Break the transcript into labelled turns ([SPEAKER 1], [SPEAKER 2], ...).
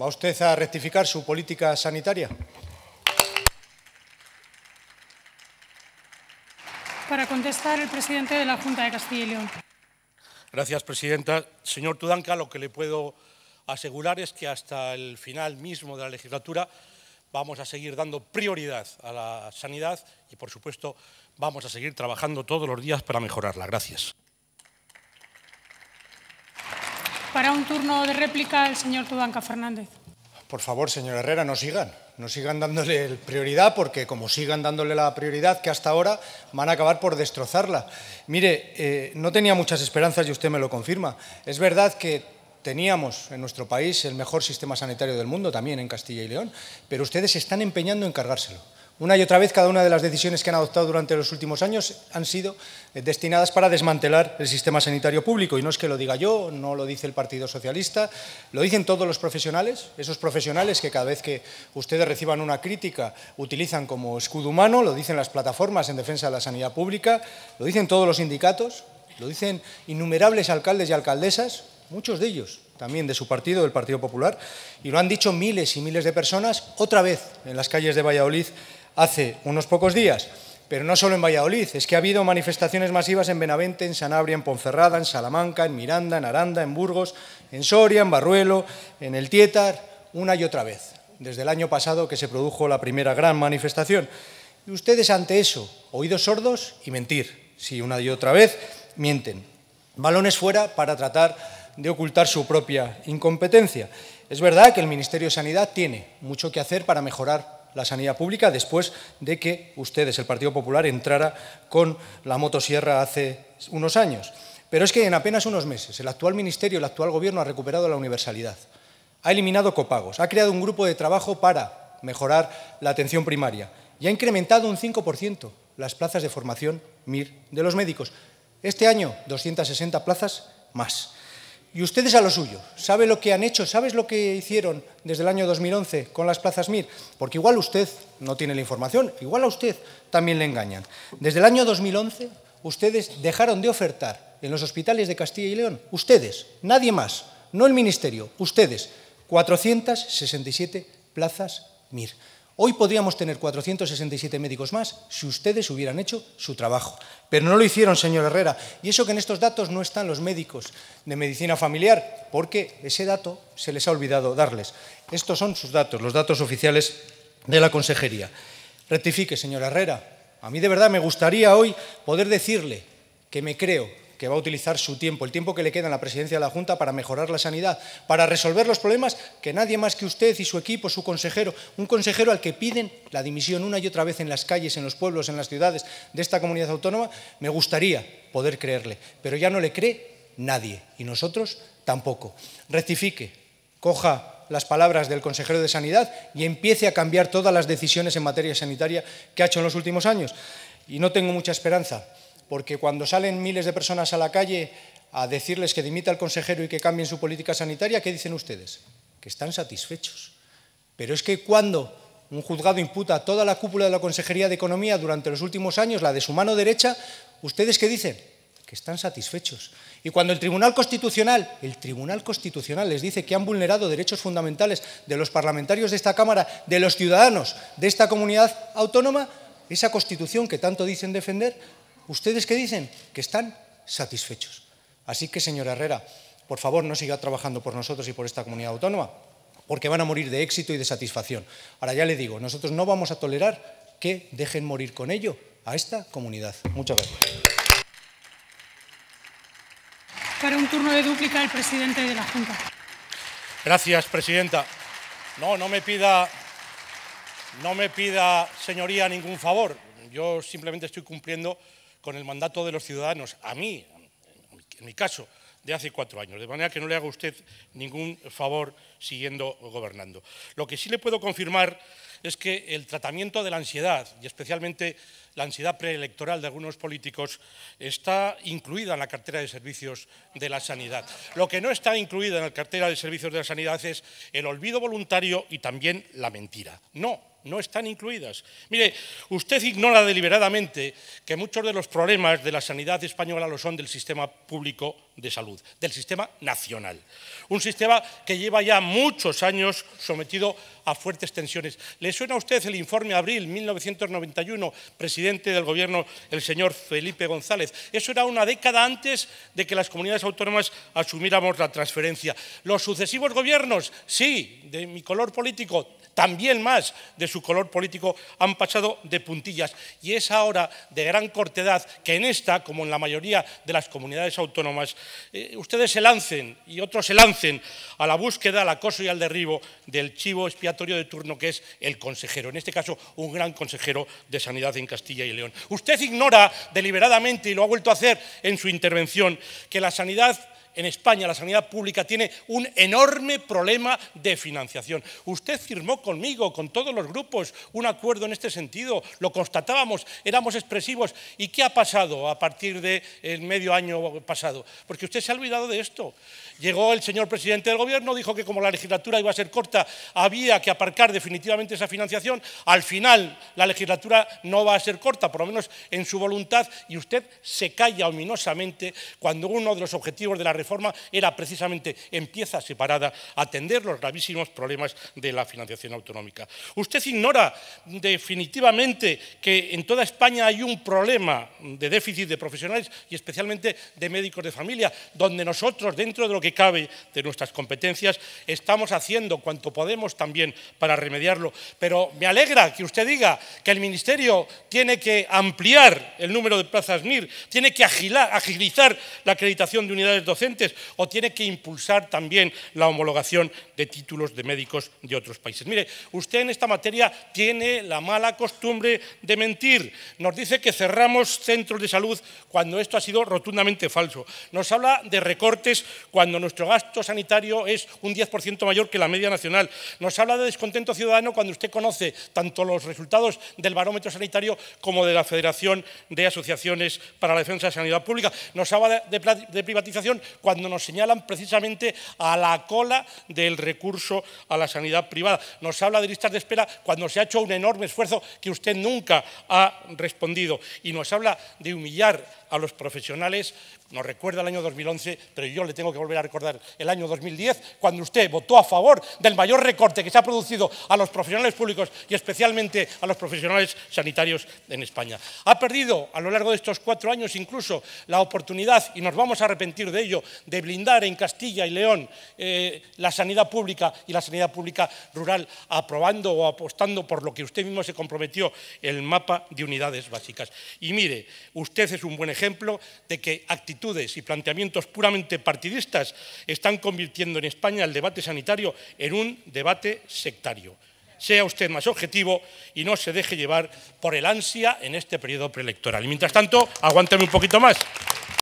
[SPEAKER 1] ¿Va usted a rectificar su política sanitaria? Para contestar el presidente de la Junta de Castilla y León.
[SPEAKER 2] Gracias, presidenta. Señor Tudanca, lo que le puedo asegurar es que hasta el final mismo de la legislatura vamos a seguir dando prioridad a la sanidad y, por supuesto, vamos a seguir trabajando todos los días para mejorarla. Gracias.
[SPEAKER 1] Para un turno de réplica, el señor Tudanca Fernández. Por favor, señor Herrera, no sigan. No sigan dándole prioridad porque como sigan dándole la prioridad que hasta ahora van a acabar por destrozarla. Mire, eh, no tenía muchas esperanzas y usted me lo confirma. Es verdad que teníamos en nuestro país el mejor sistema sanitario del mundo, también en Castilla y León, pero ustedes se están empeñando en cargárselo. Una y otra vez, cada una de las decisiones que han adoptado durante los últimos años han sido eh, destinadas para desmantelar el sistema sanitario público. Y no es que lo diga yo, no lo dice el Partido Socialista, lo dicen todos los profesionales, esos profesionales que cada vez que ustedes reciban una crítica utilizan como escudo humano, lo dicen las plataformas en defensa de la sanidad pública, lo dicen todos los sindicatos, lo dicen innumerables alcaldes y alcaldesas, muchos de ellos también de su partido, del Partido Popular, y lo han dicho miles y miles de personas otra vez en las calles de Valladolid hace unos pocos días. Pero no solo en Valladolid, es que ha habido manifestaciones masivas en Benavente, en Sanabria, en Ponferrada, en Salamanca, en Miranda, en Aranda, en Burgos, en Soria, en Barruelo, en el Tietar, una y otra vez, desde el año pasado que se produjo la primera gran manifestación. Y ustedes ante eso, oídos sordos y mentir, si una y otra vez mienten. Balones fuera para tratar de ocultar su propia incompetencia. Es verdad que el Ministerio de Sanidad tiene mucho que hacer para mejorar la sanidad pública después de que ustedes, el Partido Popular, entrara con la motosierra hace unos años. Pero es que en apenas unos meses el actual Ministerio, el actual Gobierno ha recuperado la universalidad, ha eliminado copagos, ha creado un grupo de trabajo para mejorar la atención primaria y ha incrementado un 5% las plazas de formación MIR de los médicos. Este año, 260 plazas más. Y ustedes a lo suyo. ¿Sabe lo que han hecho? ¿Sabes lo que hicieron desde el año 2011 con las plazas MIR? Porque igual usted no tiene la información, igual a usted también le engañan. Desde el año 2011 ustedes dejaron de ofertar en los hospitales de Castilla y León, ustedes, nadie más, no el Ministerio, ustedes, 467 plazas MIR. Hoy podríamos tener 467 médicos más si ustedes hubieran hecho su trabajo. Pero no lo hicieron, señor Herrera. Y eso que en estos datos no están los médicos de medicina familiar, porque ese dato se les ha olvidado darles. Estos son sus datos, los datos oficiales de la consejería. Rectifique, señor Herrera. A mí de verdad me gustaría hoy poder decirle que me creo que va a utilizar su tiempo, el tiempo que le queda en la presidencia de la Junta para mejorar la sanidad, para resolver los problemas que nadie más que usted y su equipo, su consejero, un consejero al que piden la dimisión una y otra vez en las calles, en los pueblos, en las ciudades de esta comunidad autónoma, me gustaría poder creerle, pero ya no le cree nadie y nosotros tampoco. Rectifique, coja las palabras del consejero de Sanidad y empiece a cambiar todas las decisiones en materia sanitaria que ha hecho en los últimos años. Y no tengo mucha esperanza, porque cuando salen miles de personas a la calle a decirles que dimita el consejero y que cambien su política sanitaria, ¿qué dicen ustedes? Que están satisfechos. Pero es que cuando un juzgado imputa a toda la cúpula de la Consejería de Economía durante los últimos años, la de su mano derecha, ¿ustedes qué dicen? Que están satisfechos. Y cuando el Tribunal Constitucional, el Tribunal Constitucional les dice que han vulnerado derechos fundamentales de los parlamentarios de esta Cámara, de los ciudadanos de esta comunidad autónoma, esa Constitución que tanto dicen defender, ¿Ustedes qué dicen? Que están satisfechos. Así que, señora Herrera, por favor, no siga trabajando por nosotros y por esta comunidad autónoma, porque van a morir de éxito y de satisfacción. Ahora ya le digo, nosotros no vamos a tolerar que dejen morir con ello a esta comunidad. Muchas gracias. Para un turno de dúplica, el presidente de la Junta.
[SPEAKER 2] Gracias, presidenta. No, no me pida, no me pida, señoría, ningún favor. Yo simplemente estoy cumpliendo con el mandato de los ciudadanos, a mí, en mi caso, de hace cuatro años. De manera que no le haga usted ningún favor siguiendo gobernando. Lo que sí le puedo confirmar es que el tratamiento de la ansiedad, y especialmente la ansiedad preelectoral de algunos políticos, está incluida en la cartera de servicios de la sanidad. Lo que no está incluido en la cartera de servicios de la sanidad es el olvido voluntario y también la mentira. No, no están incluidas. Mire, usted ignora deliberadamente que muchos de los problemas de la sanidad española lo son del sistema público de salud, del sistema nacional. Un sistema que lleva ya muchos años sometido a fuertes tensiones. ¿Le suena a usted el informe de abril 1991, presidente del gobierno, el señor Felipe González? Eso era una década antes de que las comunidades autónomas asumiéramos la transferencia. Los sucesivos gobiernos, sí, de mi color político, también más de su color político, han pasado de puntillas. Y es ahora de gran cortedad que en esta, como en la mayoría de las comunidades autónomas, eh, ustedes se lancen y otros se lancen a la búsqueda, al acoso y al derribo del chivo expiatorio de turno que es el consejero, en este caso un gran consejero de Sanidad en Castilla y León. Usted ignora deliberadamente, y lo ha vuelto a hacer en su intervención, que la sanidad en España la sanidad pública tiene un enorme problema de financiación. Usted firmó conmigo, con todos los grupos, un acuerdo en este sentido, lo constatábamos, éramos expresivos. ¿Y qué ha pasado a partir del eh, medio año pasado? Porque usted se ha olvidado de esto. Llegó el señor presidente del Gobierno, dijo que como la legislatura iba a ser corta, había que aparcar definitivamente esa financiación. Al final, la legislatura no va a ser corta, por lo menos en su voluntad, y usted se calla ominosamente cuando uno de los objetivos de la era precisamente, en pieza separada, atender los gravísimos problemas de la financiación autonómica. Usted ignora definitivamente que en toda España hay un problema de déficit de profesionales y especialmente de médicos de familia, donde nosotros, dentro de lo que cabe de nuestras competencias, estamos haciendo cuanto podemos también para remediarlo. Pero me alegra que usted diga que el Ministerio tiene que ampliar el número de plazas MIR, tiene que agilizar la acreditación de unidades docentes o tiene que impulsar también la homologación de títulos de médicos de otros países. Mire, usted en esta materia tiene la mala costumbre de mentir. Nos dice que cerramos centros de salud cuando esto ha sido rotundamente falso. Nos habla de recortes cuando nuestro gasto sanitario es un 10% mayor que la media nacional. Nos habla de descontento ciudadano cuando usted conoce tanto los resultados del barómetro sanitario como de la Federación de Asociaciones para la Defensa de la Sanidad Pública. Nos habla de, de privatización cuando nos señalan precisamente a la cola del recurso a la sanidad privada. Nos habla de listas de espera cuando se ha hecho un enorme esfuerzo que usted nunca ha respondido y nos habla de humillar a los profesionales, nos recuerda el año 2011, pero yo le tengo que volver a recordar el año 2010, cuando usted votó a favor del mayor recorte que se ha producido a los profesionales públicos y especialmente a los profesionales sanitarios en España. Ha perdido a lo largo de estos cuatro años incluso la oportunidad, y nos vamos a arrepentir de ello, de blindar en Castilla y León eh, la sanidad pública y la sanidad pública rural, aprobando o apostando por lo que usted mismo se comprometió, el mapa de unidades básicas. Y mire, usted es un buen ejemplo ejemplo de que actitudes y planteamientos puramente partidistas están convirtiendo en España el debate sanitario en un debate sectario. Sea usted más objetivo y no se deje llevar por el ansia en este periodo preelectoral. Y mientras tanto, aguántame un poquito más.